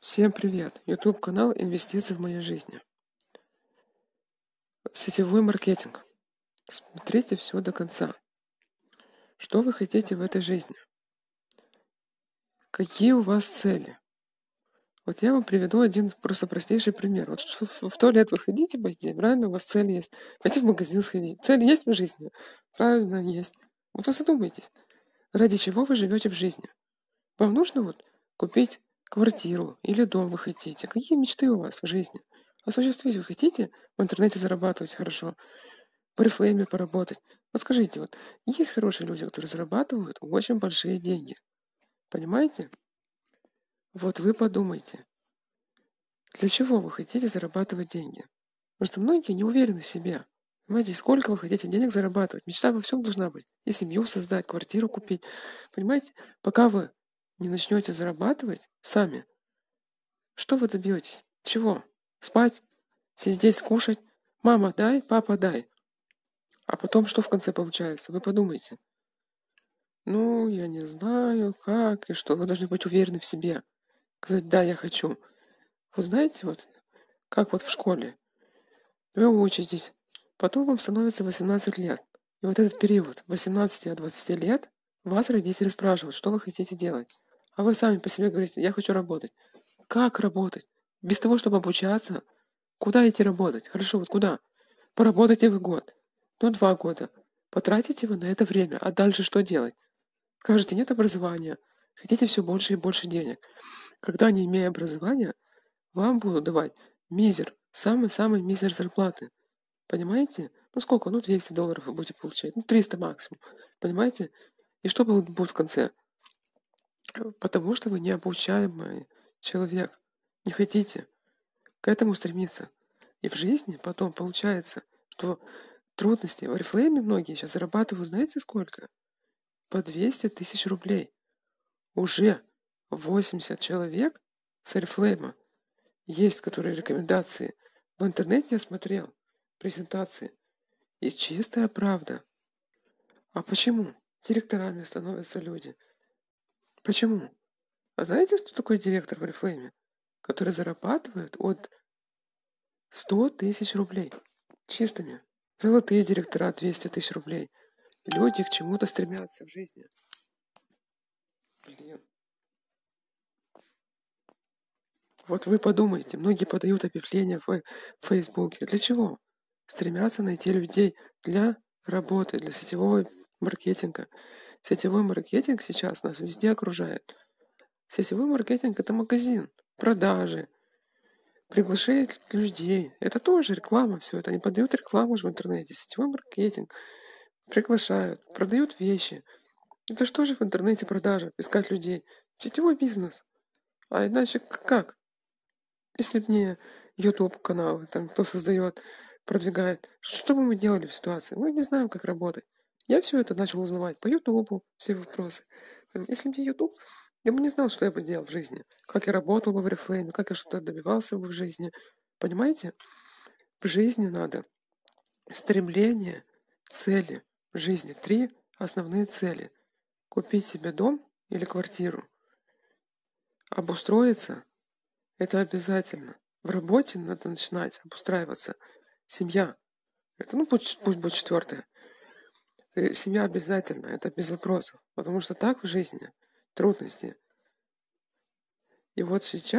Всем привет! YouTube канал «Инвестиции в моей жизни». Сетевой маркетинг. Смотрите все до конца. Что вы хотите в этой жизни? Какие у вас цели? Вот я вам приведу один просто простейший пример. Вот в туалет вы ходите по правильно? У вас цель есть. Пойти в магазин сходить. Цель есть в жизни? Правильно, есть. Вот вы задумайтесь, ради чего вы живете в жизни. Вам нужно вот купить Квартиру или дом вы хотите? Какие мечты у вас в жизни? Осуществить вы хотите? В интернете зарабатывать хорошо, в Oriflame поработать. Вот скажите, вот есть хорошие люди, которые зарабатывают очень большие деньги. Понимаете? Вот вы подумайте, для чего вы хотите зарабатывать деньги? Потому что многие не уверены в себе. Понимаете, сколько вы хотите денег зарабатывать? Мечта во всем должна быть. И семью создать, квартиру купить. Понимаете, пока вы не начнете зарабатывать сами, что вы добьетесь? Чего? Спать? Сидеть, скушать? Мама, дай, папа, дай. А потом что в конце получается? Вы подумайте. Ну, я не знаю, как и что. Вы должны быть уверены в себе. Сказать, да, я хочу. Вы знаете, вот, как вот в школе. Вы учитесь. Потом вам становится 18 лет. И вот этот период, 18 от 20 лет, вас родители спрашивают, что вы хотите делать. А вы сами по себе говорите, я хочу работать. Как работать? Без того, чтобы обучаться? Куда идти работать? Хорошо, вот куда? Поработайте вы год. Ну, два года. Потратите вы на это время. А дальше что делать? Скажете, нет образования. Хотите все больше и больше денег. Когда не имея образования, вам будут давать мизер, самый-самый мизер зарплаты. Понимаете? Ну сколько? Ну 200 долларов вы будете получать. Ну 300 максимум. Понимаете? И что будет в конце? Потому что вы необучаемый человек. Не хотите к этому стремиться. И в жизни потом получается, что трудности в Орифлейме многие сейчас зарабатывают, знаете сколько? По 200 тысяч рублей. Уже 80 человек с Орифлейма. Есть, которые рекомендации. В интернете я смотрел презентации. И чистая правда. А почему директорами становятся люди – Почему? А знаете, кто такой директор в Орифлейме? Который зарабатывает от 100 тысяч рублей. Чистыми. Золотые директора 200 тысяч рублей. Люди к чему-то стремятся в жизни. Блин. Вот вы подумайте, многие подают объявления в Фейсбуке. Для чего? Стремятся найти людей для работы, для сетевого маркетинга. Сетевой маркетинг сейчас нас везде окружает. Сетевой маркетинг – это магазин, продажи, приглашает людей. Это тоже реклама все. Это они подают рекламу же в интернете. Сетевой маркетинг. Приглашают, продают вещи. Это что же в интернете продажа, искать людей? Сетевой бизнес. А иначе как? Если бы не YouTube каналы, там кто создает, продвигает. Что бы мы делали в ситуации? Мы не знаем, как работать. Я все это начал узнавать по Ютубу, все вопросы. Эм, если бы не Ютуб, я бы не знал, что я бы делал в жизни. Как я работал бы в Reflame, как я что-то добивался бы в жизни. Понимаете? В жизни надо стремление, цели. В жизни три основные цели. Купить себе дом или квартиру. Обустроиться – это обязательно. В работе надо начинать обустраиваться. Семья – это, ну, пусть, пусть будет четвертое. Э, семья обязательно, это без вопросов. Потому что так в жизни трудности. И вот сейчас